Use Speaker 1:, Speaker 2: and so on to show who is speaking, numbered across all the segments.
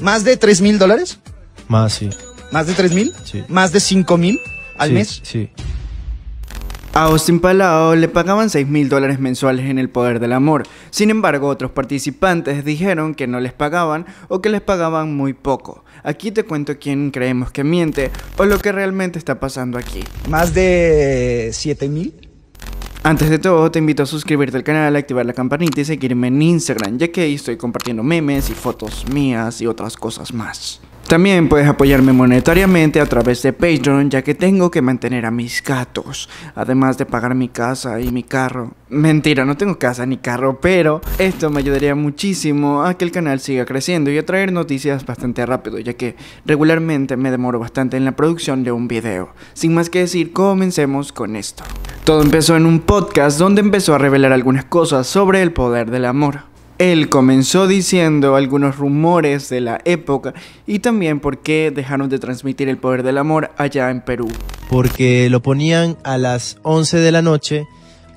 Speaker 1: ¿Más de 3 mil dólares? Más, sí. ¿Más de 3 mil? Sí. ¿Más de 5 mil al mes? Sí. A Austin Palao le pagaban 6 mil dólares mensuales en El Poder del Amor. Sin embargo, otros participantes dijeron que no les pagaban o que les pagaban muy poco. Aquí te cuento quién creemos que miente o lo que realmente está pasando aquí. ¿Más de 7 mil? Antes de todo, te invito a suscribirte al canal, activar la campanita y seguirme en Instagram, ya que ahí estoy compartiendo memes y fotos mías y otras cosas más. También puedes apoyarme monetariamente a través de Patreon, ya que tengo que mantener a mis gatos, además de pagar mi casa y mi carro. Mentira, no tengo casa ni carro, pero esto me ayudaría muchísimo a que el canal siga creciendo y a traer noticias bastante rápido, ya que regularmente me demoro bastante en la producción de un video. Sin más que decir, comencemos con esto. Todo empezó en un podcast donde empezó a revelar algunas cosas sobre el poder del amor. Él comenzó diciendo algunos rumores de la época y también por qué dejaron de transmitir el poder del amor allá en Perú.
Speaker 2: Porque lo ponían a las 11 de la noche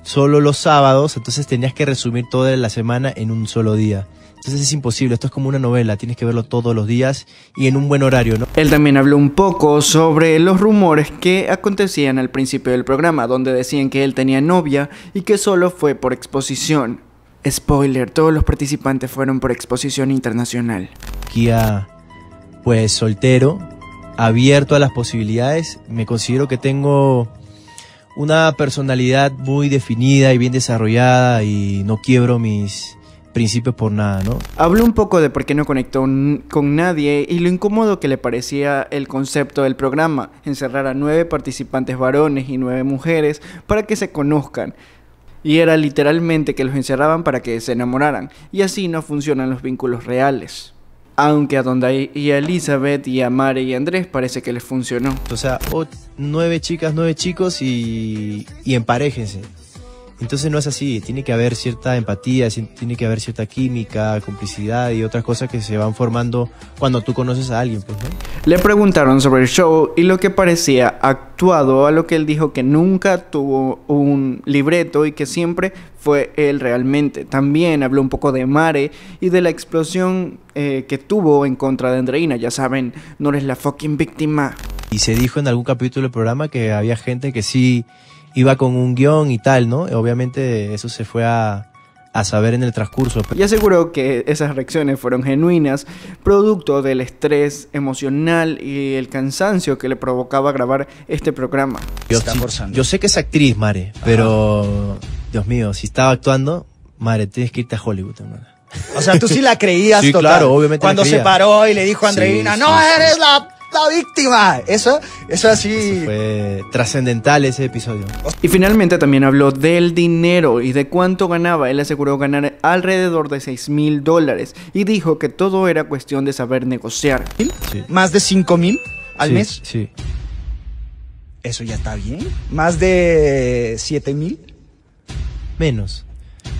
Speaker 2: solo los sábados, entonces tenías que resumir toda la semana en un solo día. Entonces es imposible, esto es como una novela, tienes que verlo todos los días y en un buen horario, ¿no? Él también habló un poco sobre los rumores que
Speaker 1: acontecían al principio del programa, donde decían que él tenía novia y que solo fue por exposición. Spoiler, todos los participantes fueron por exposición internacional.
Speaker 2: Kia, pues soltero, abierto a las posibilidades, me considero que tengo una personalidad muy definida y bien desarrollada y no quiebro mis principios por nada, ¿no?
Speaker 1: Habló un poco de por qué no conectó con nadie y lo incómodo que le parecía el concepto del programa, encerrar a nueve participantes varones y nueve mujeres para que se conozcan. Y era literalmente que los encerraban para que se enamoraran, y así no funcionan los vínculos reales. Aunque a hay y a Elizabeth y a Mare y a Andrés parece que les funcionó.
Speaker 2: O sea, nueve chicas, nueve chicos y, y entonces no es así, tiene que haber cierta empatía, tiene que haber cierta química, complicidad y otras cosas que se van formando cuando tú conoces a alguien. Pues,
Speaker 1: Le preguntaron sobre el show y lo que parecía actuado a lo que él dijo que nunca tuvo un libreto y que siempre fue él realmente. También habló un poco de Mare y de la explosión eh, que tuvo en contra de Andreina. Ya saben, no eres la fucking víctima.
Speaker 2: Y se dijo en algún capítulo del programa que había gente que sí iba con un guión y tal, ¿no? Obviamente eso se fue a, saber en el transcurso. Y aseguró que esas reacciones fueron genuinas,
Speaker 1: producto del estrés emocional y el cansancio que le provocaba grabar este programa. Yo,
Speaker 2: yo sé que es actriz, Mare, pero Dios mío, si estaba actuando, Mare, tienes que irte a Hollywood, hermana. O sea, tú sí la creías sí, claro, obviamente Cuando se paró y le dijo a Andreina, no eres
Speaker 1: la la víctima. Eso, eso así. fue
Speaker 2: trascendental ese episodio.
Speaker 1: Y finalmente también habló del dinero y de cuánto ganaba. Él aseguró ganar alrededor de 6 mil dólares y dijo que todo era cuestión de saber negociar. ¿Más de 5 mil al mes? Sí.
Speaker 2: Eso ya está bien. ¿Más de 7 mil? Menos.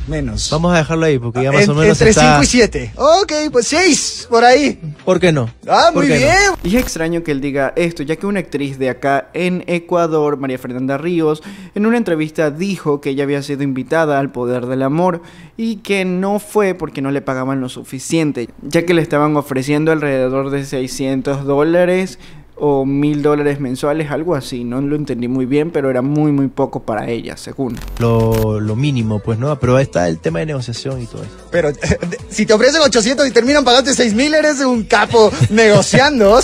Speaker 2: Menos. Vamos a dejarlo ahí porque ya ah, más o menos. Entre y 7. Ok, pues 6 por ahí. ¿Por qué no? Ah, muy bien.
Speaker 1: Y es extraño que él diga esto, ya que una actriz de acá en Ecuador, María Fernanda Ríos, en una entrevista dijo que ella había sido invitada al Poder del Amor y que no fue porque no le pagaban lo suficiente, ya que le estaban ofreciendo alrededor de 600 dólares o mil dólares mensuales, algo así. No lo entendí muy bien, pero era muy, muy poco para ella, según.
Speaker 2: Lo, mínimo, pues no, pero ahí está el tema de negociación y todo eso. Pero
Speaker 1: si te ofrecen 800 y terminan pagándote 6 mil, eres un capo negociando.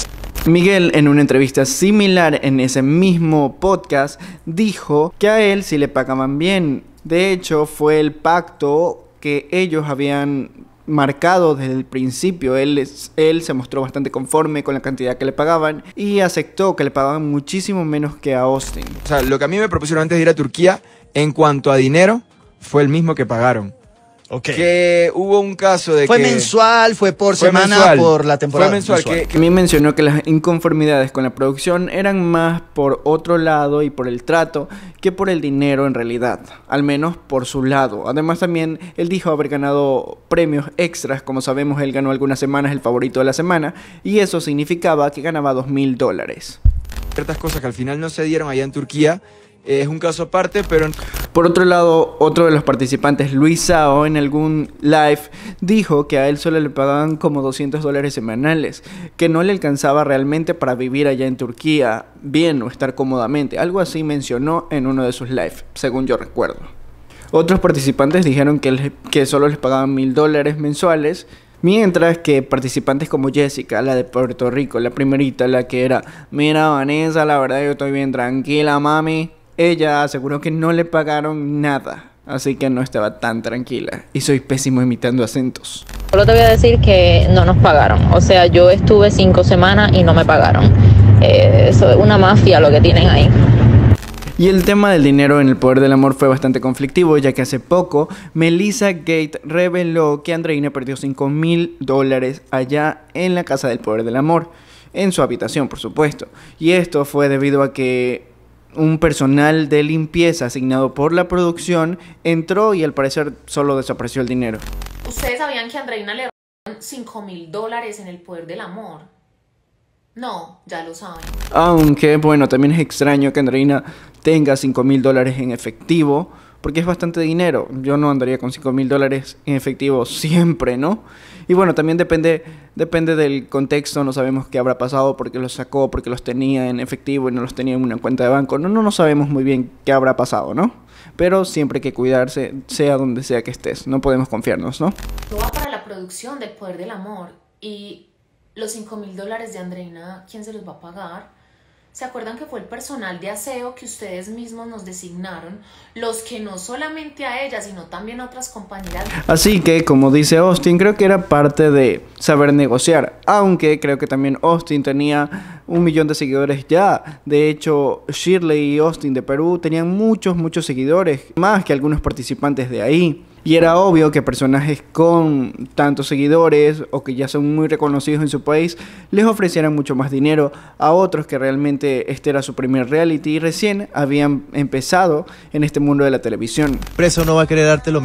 Speaker 1: Miguel, en una entrevista similar en ese mismo podcast, dijo que a él sí le pagaban bien. De hecho, fue el pacto que ellos habían marcado desde el principio. Él, él se mostró bastante conforme con la cantidad que le pagaban y aceptó que le pagaban muchísimo menos que a Austin. O sea, lo que a mí me propusieron antes de ir a Turquía en cuanto a dinero fue el mismo que pagaron.
Speaker 2: Que hubo un caso de ¿Fue mensual? ¿Fue por semana? ¿Por la temporada? Fue mensual. Que, me
Speaker 1: mencionó que las inconformidades con la producción eran más por otro lado y por el trato que por el dinero en realidad. Al menos por su lado. Además también él dijo haber ganado premios extras. Como sabemos él ganó algunas semanas el favorito de la semana. Y eso significaba que ganaba dos mil dólares. Ciertas cosas que al final no se dieron allá en Turquía. Eh, es un caso aparte, pero... Por otro lado, otro de los participantes, Luis Sao, en algún live dijo que a él solo le pagaban como 200 dólares semanales, que no le alcanzaba realmente para vivir allá en Turquía bien o estar cómodamente. Algo así mencionó en uno de sus lives, según yo recuerdo. Otros participantes dijeron que, que solo les pagaban mil dólares mensuales, Mientras que participantes como Jessica, la de Puerto Rico, la primerita, la que era, mira Vanessa, la verdad yo estoy bien tranquila, mami, ella aseguró que no le pagaron nada, así que no estaba tan tranquila. Y soy pésimo imitando acentos.
Speaker 2: Solo te voy a decir que no nos pagaron. O sea, yo estuve cinco semanas y no me pagaron. Eh, eso es una mafia lo que tienen ahí.
Speaker 1: Y el tema del dinero en el poder del amor fue bastante conflictivo, ya que hace poco Melissa Gate reveló que Andreina perdió 5 mil dólares allá en la casa del poder del amor, en su habitación, por supuesto. Y esto fue debido a que un personal de limpieza asignado por la producción entró y al parecer solo desapareció el dinero. ¿Ustedes sabían que Andreina le robaron 5 mil dólares en el poder del amor? No, ya lo saben. Aunque bueno, también es extraño que Andreina tenga 5 mil dólares en efectivo, porque es bastante dinero. Yo no andaría con 5 mil dólares en efectivo siempre, ¿no? Y bueno, también depende, depende del contexto, no sabemos qué habrá pasado, porque los sacó, porque los tenía en efectivo y no los tenía en una cuenta de banco. No, no, no sabemos muy bien qué habrá pasado, ¿no? Pero siempre hay que cuidarse, sea donde sea que estés. No podemos confiarnos, ¿no? Todo va para la producción del poder del amor. Y los 5 mil dólares de Andreina, ¿quién se los va a pagar? ¿Se acuerdan que fue el personal de aseo que ustedes mismos nos designaron? Los que no solamente a ella, sino también a otras compañeras. Así que, como dice Austin, creo que era parte de saber negociar. Aunque creo que también Austin tenía un millón de seguidores ya. De hecho, Shirley y Austin de Perú tenían muchos, muchos seguidores. Más que algunos participantes de ahí. Y era obvio que personajes con tantos seguidores o que ya son muy reconocidos en su país les ofrecieran mucho más dinero a otros que realmente este era su primer reality y recién habían empezado en este mundo de la televisión.
Speaker 2: Preso no va a querer darte lo,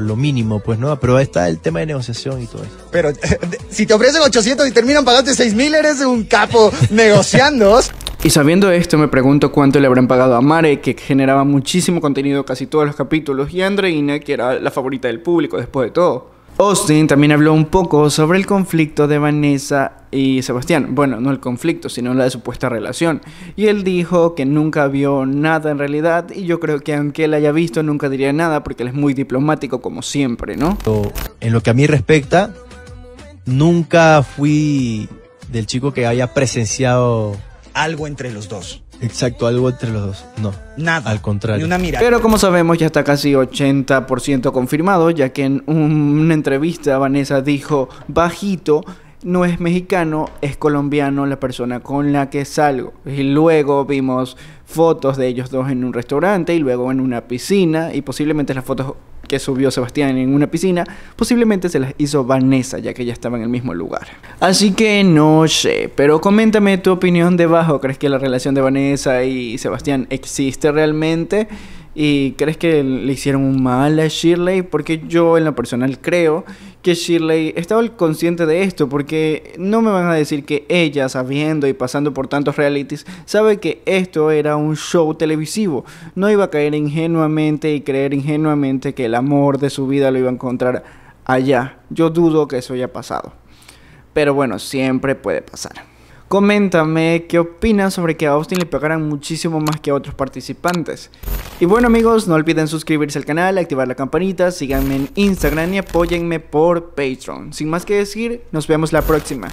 Speaker 2: lo, mínimo, pues no, pero ahí está el tema de negociación y todo eso.
Speaker 1: Pero si te ofrecen 800 y terminan pagándote mil eres un capo negociando.
Speaker 2: Y sabiendo esto, me pregunto
Speaker 1: cuánto le habrán pagado a Mare, que generaba muchísimo contenido casi todos los capítulos, y a Andreina, que era la favorita del público después de todo. Austin también habló un poco sobre el conflicto de Vanessa y Sebastián. Bueno, no el conflicto, sino la supuesta relación. Y él dijo que nunca vio nada en realidad y yo creo que aunque él haya visto nunca diría nada porque él es muy diplomático
Speaker 2: como siempre, ¿no? En lo que a mí respecta, nunca fui del chico que haya presenciado algo entre los dos. Exacto, algo entre los dos. No. Nada. Al contrario. Ni una mirada. Pero
Speaker 1: como sabemos, ya está casi 80% confirmado, ya que en una entrevista Vanessa dijo bajito no es mexicano, es colombiano la persona con la que salgo. Y luego vimos fotos de ellos dos en un restaurante y luego en una piscina y posiblemente las fotos que subió Sebastián en una piscina, posiblemente se las hizo Vanessa, ya que ya estaba en el mismo lugar. Así que no sé, pero coméntame tu opinión debajo. ¿Crees que la relación de Vanessa y Sebastián existe realmente? ¿Y crees que le hicieron un mal a Shirley? Porque yo en lo personal creo que Shirley estaba consciente de esto, porque no me van a decir que ella, sabiendo y pasando por tantos realities, sabe que esto era un show televisivo. No iba a caer ingenuamente y creer ingenuamente que el amor de su vida lo iba a encontrar allá. Yo dudo que eso haya pasado. Pero bueno, siempre puede pasar. Coméntame qué opinas sobre que a Austin le pegaran muchísimo más que a otros participantes. Y bueno amigos, no olviden suscribirse al canal, activar la campanita, síganme en Instagram y apóyenme por Patreon. Sin más que decir, nos vemos la próxima.